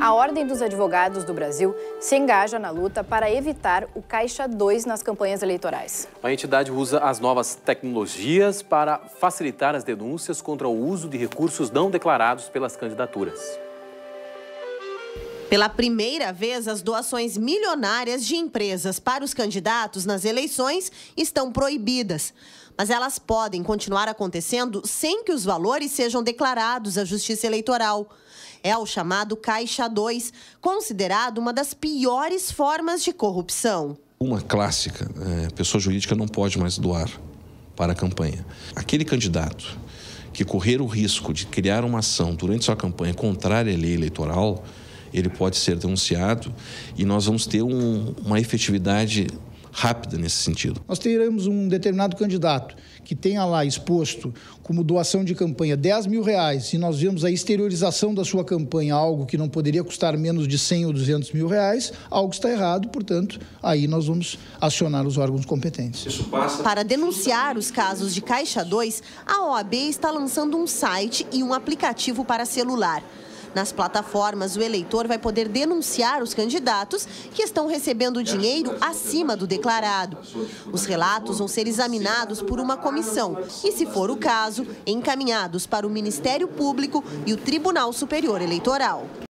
A Ordem dos Advogados do Brasil se engaja na luta para evitar o Caixa 2 nas campanhas eleitorais. A entidade usa as novas tecnologias para facilitar as denúncias contra o uso de recursos não declarados pelas candidaturas. Pela primeira vez, as doações milionárias de empresas para os candidatos nas eleições estão proibidas. Mas elas podem continuar acontecendo sem que os valores sejam declarados à Justiça Eleitoral é o chamado Caixa 2, considerado uma das piores formas de corrupção. Uma clássica, é, pessoa jurídica não pode mais doar para a campanha. Aquele candidato que correr o risco de criar uma ação durante sua campanha contrária à lei eleitoral, ele pode ser denunciado e nós vamos ter um, uma efetividade rápida nesse sentido. Nós teremos um determinado candidato que tenha lá exposto como doação de campanha 10 mil reais e nós vemos a exteriorização da sua campanha, algo que não poderia custar menos de 100 ou 200 mil reais, algo está errado, portanto, aí nós vamos acionar os órgãos competentes. Isso passa... Para denunciar os casos de Caixa 2, a OAB está lançando um site e um aplicativo para celular. Nas plataformas, o eleitor vai poder denunciar os candidatos que estão recebendo dinheiro acima do declarado. Os relatos vão ser examinados por uma comissão e, se for o caso, encaminhados para o Ministério Público e o Tribunal Superior Eleitoral.